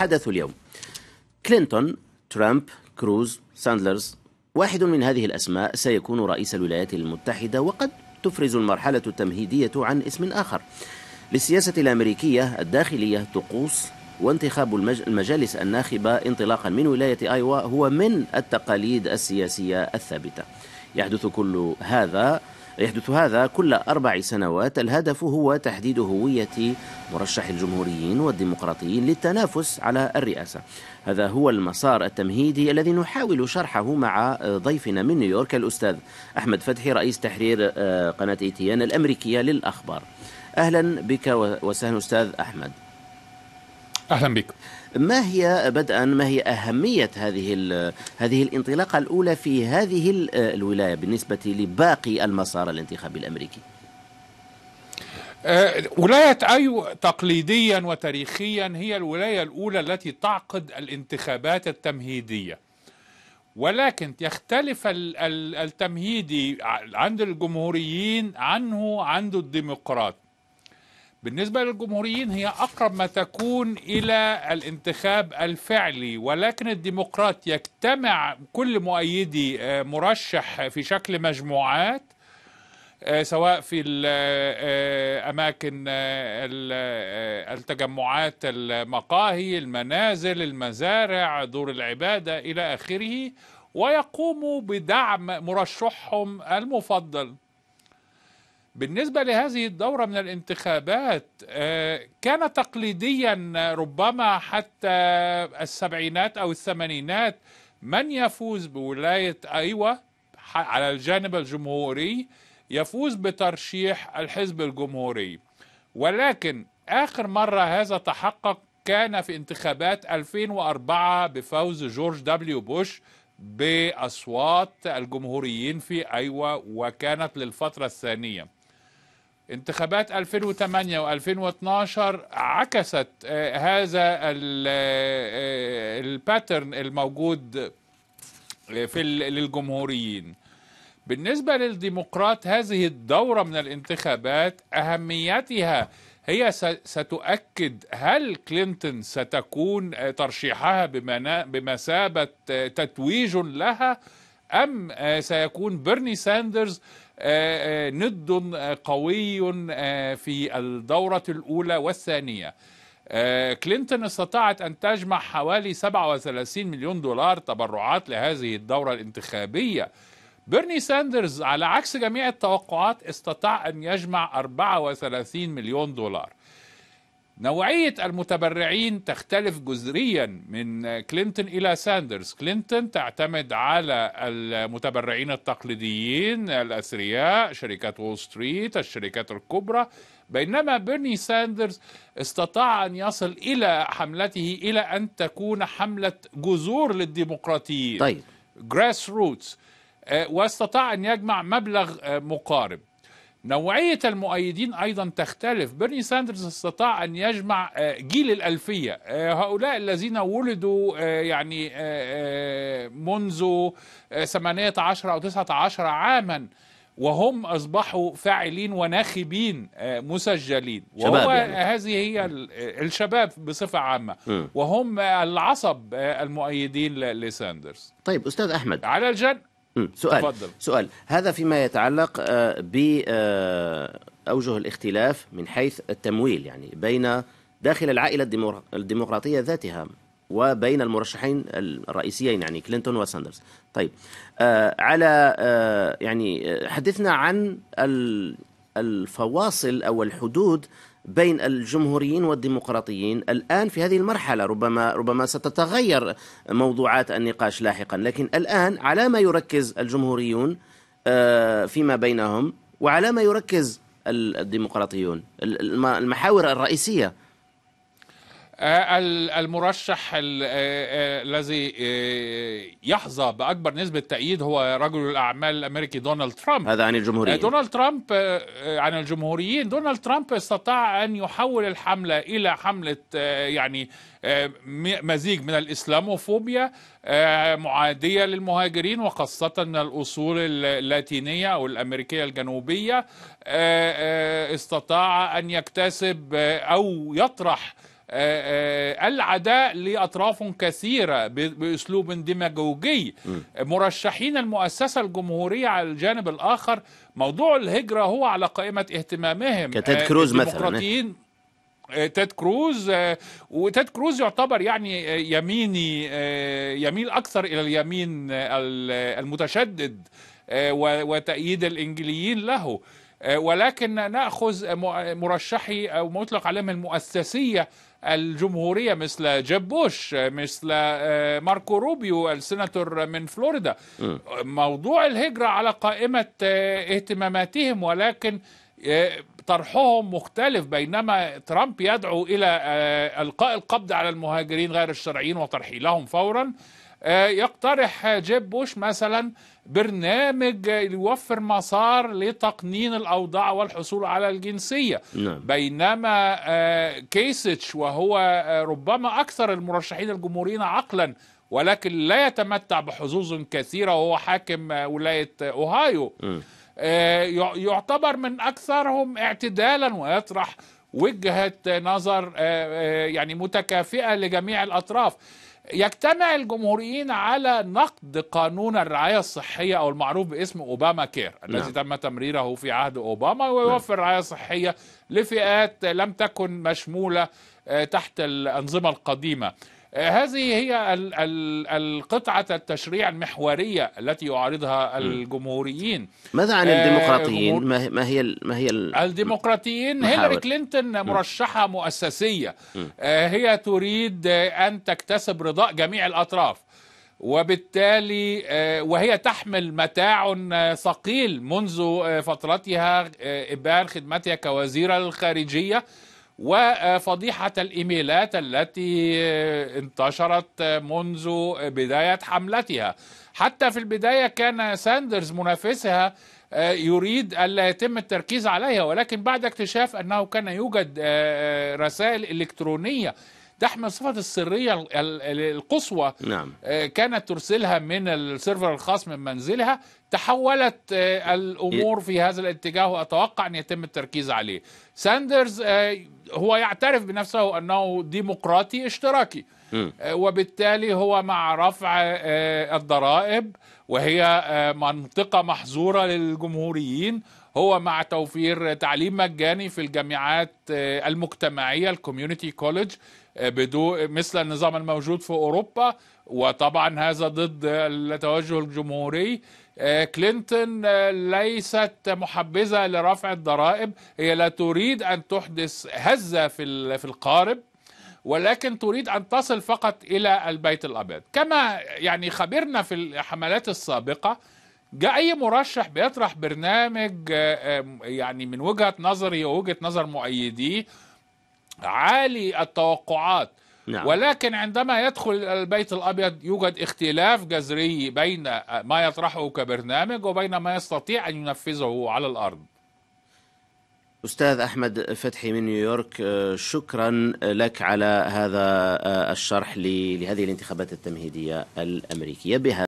حدث اليوم كلينتون ترامب كروز ساندلرز واحد من هذه الأسماء سيكون رئيس الولايات المتحدة وقد تفرز المرحلة التمهيدية عن اسم آخر للسياسة الأمريكية الداخلية طقوس وانتخاب المجالس الناخبة انطلاقا من ولاية آيوا هو من التقاليد السياسية الثابتة يحدث كل هذا يحدث هذا كل أربع سنوات الهدف هو تحديد هوية مرشح الجمهوريين والديمقراطيين للتنافس على الرئاسة هذا هو المسار التمهيدي الذي نحاول شرحه مع ضيفنا من نيويورك الأستاذ أحمد فتحي رئيس تحرير آه، قناة ايتيان الأمريكية للأخبار أهلا بك وسهلا أستاذ أحمد أهلا بك ما هي بدءا ما هي أهمية هذه هذه الانطلاقة الأولى في هذه الولاية بالنسبة لباقي المسار الانتخابي الأمريكي؟ أه، ولاية أيو تقليديا وتاريخيا هي الولاية الأولى التي تعقد الانتخابات التمهيدية ولكن يختلف التمهيدي عند الجمهوريين عنه عند الديمقراط بالنسبة للجمهوريين هي أقرب ما تكون إلى الانتخاب الفعلي ولكن الديمقراط يجتمع كل مؤيدي آه، مرشح في شكل مجموعات آه، سواء في الأماكن آه، التجمعات المقاهي المنازل المزارع دور العبادة إلى آخره ويقوموا بدعم مرشحهم المفضل بالنسبة لهذه الدورة من الانتخابات آه، كان تقليديا ربما حتى السبعينات أو الثمانينات من يفوز بولاية أيوة على الجانب الجمهوري يفوز بترشيح الحزب الجمهوري ولكن آخر مرة هذا تحقق كان في انتخابات 2004 بفوز جورج دبليو بوش بأصوات الجمهوريين في أيوة وكانت للفترة الثانية انتخابات 2008 و2012 عكست آه، هذا آه، آه، الباترن الموجود في للجمهوريين بالنسبة للديمقراط هذه الدورة من الانتخابات أهميتها هي ستؤكد هل كلينتون ستكون ترشيحها بمثابة تتويج لها أم سيكون بيرني ساندرز آه، آه، ند آه، قوي في الدورة الأولى والثانية كلينتون استطاعت أن تجمع حوالي 37 مليون دولار تبرعات لهذه الدورة الانتخابية بيرني ساندرز على عكس جميع التوقعات استطاع أن يجمع 34 مليون دولار نوعية المتبرعين تختلف جذريا من كلينتون إلى ساندرز كلينتون تعتمد على المتبرعين التقليديين الأثرياء شركات وول ستريت الشركات الكبرى بينما بيرني ساندرز استطاع أن يصل إلى حملته إلى أن تكون حملة جذور للديمقراطيين طيب جراس آه، روتس واستطاع أن يجمع مبلغ آه، مقارب نوعية المؤيدين أيضا تختلف برني ساندرز استطاع أن يجمع آه، جيل الألفية آه، هؤلاء الذين ولدوا آه، يعني منذ 18 أو 19 عاما وهم أصبحوا فاعلين وناخبين مسجلين وهو يعني. هذه هي الشباب بصفة عامة وهم العصب المؤيدين لساندرز طيب أستاذ أحمد على الجانب سؤال تفضل. سؤال هذا فيما يتعلق آه، بأوجه آه، الاختلاف من حيث التمويل يعني بين داخل العائلة الديمقراطية ذاتها وبين المرشحين الرئيسيين يعني كلينتون وساندرز طيب آه على آه يعني آه، حدثنا عن الفواصل او الحدود بين الجمهوريين والديمقراطيين الآن في هذه المرحلة ربما ربما ستتغير موضوعات النقاش لاحقا لكن الآن على ما يركز الجمهوريون آه، فيما بينهم وعلى ما يركز الديمقراطيون المحاور الرئيسية آه، المرشح آه، آه، الذي يحظى باكبر نسبه تأييد هو رجل الاعمال الامريكي دونالد ترامب هذا عن الجمهوريين دونالد ترامب عن الجمهوريين دونالد ترامب استطاع ان يحول الحمله الى حمله يعني مزيج من الاسلاموفوبيا معاديه للمهاجرين وخاصه من الاصول اللاتينيه او الامريكيه الجنوبيه استطاع ان يكتسب او يطرح آه، آه، العداء لأطراف كثيرة بأسلوب ديماجوجي مرشحين المؤسسة الجمهورية على الجانب الآخر موضوع الهجرة هو على قائمة اهتمامهم كتاد آه، كروز مثلا تيد كروز وتيد كروز يعتبر يعني يميني يميل اكثر الى اليمين المتشدد وتأييد الانجليين له ولكن ناخذ مرشحي او مطلق عليهم المؤسسيه الجمهورية مثل جيب بوش مثل آه، ماركو روبيو السناتور من فلوريدا موضوع الهجرة على قائمة آه، اهتماماتهم ولكن آه، طرحهم مختلف بينما ترامب يدعو إلى إلقاء القبض على المهاجرين غير الشرعيين وترحيلهم فورا يقترح جيب بوش مثلا برنامج يوفر مسار لتقنين الأوضاع والحصول على الجنسية نعم. بينما آه، كيسيتش وهو آه، ربما أكثر المرشحين الجمهوريين عقلا ولكن لا يتمتع بحظوظ كثيرة وهو حاكم آه، ولاية أوهايو يعتبر من أكثرهم اعتدالا ويطرح وجهة نظر يعني متكافئة لجميع الأطراف يجتمع الجمهوريين على نقد قانون الرعاية الصحية أو المعروف باسم أوباما كير الذي نعم. تم تمريره في عهد أوباما نعم. ويوفر نعم. رعاية صحية لفئات لم تكن مشمولة آه، تحت الأنظمة القديمة هذه هي القطعة التشريع المحورية التي يعارضها الجمهوريين ماذا عن آه، الديمقراطيين؟ ما هي ما هي الديمقراطيين هيلاري كلينتون مرشحة مؤسسية آه، هي تريد أن تكتسب رضاء جميع الأطراف وبالتالي آه، وهي تحمل متاع ثقيل منذ فترتها إبان خدمتها كوزيرة الخارجية وفضيحة الإيميلات التي انتشرت منذ بداية حملتها حتى في البداية كان ساندرز منافسها آه، يريد ألا يتم التركيز عليها ولكن بعد اكتشاف أنه كان يوجد آه، آه، رسائل إلكترونية تحمل صفة السرية القصوى نعم. آه، كانت ترسلها من السيرفر الخاص من منزلها تحولت آه، الأمور في هذا الاتجاه وأتوقع أن يتم التركيز عليه ساندرز آه، هو يعترف بنفسه أنه ديمقراطي اشتراكي وبالتالي هو مع رفع الضرائب وهي منطقة محظورة للجمهوريين هو مع توفير تعليم مجاني في الجامعات المجتمعية الكوميونتي كوليدج بدو مثل النظام الموجود في اوروبا وطبعا هذا ضد التوجه الجمهوري آه، كلينتون آه، ليست محبذه لرفع الضرائب هي لا تريد ان تحدث هزه في في القارب ولكن تريد ان تصل فقط الى البيت الابيض كما يعني خبرنا في الحملات السابقه جاء اي مرشح بيطرح برنامج آه، يعني من وجهه نظري ووجهه نظر مؤيديه عالي التوقعات نعم. ولكن عندما يدخل البيت الابيض يوجد اختلاف جذري بين ما يطرحه كبرنامج وبين ما يستطيع ان ينفذه على الارض. استاذ احمد فتحي من نيويورك آه، شكرا لك على هذا آه، الشرح لهذه الانتخابات التمهيديه الامريكيه بها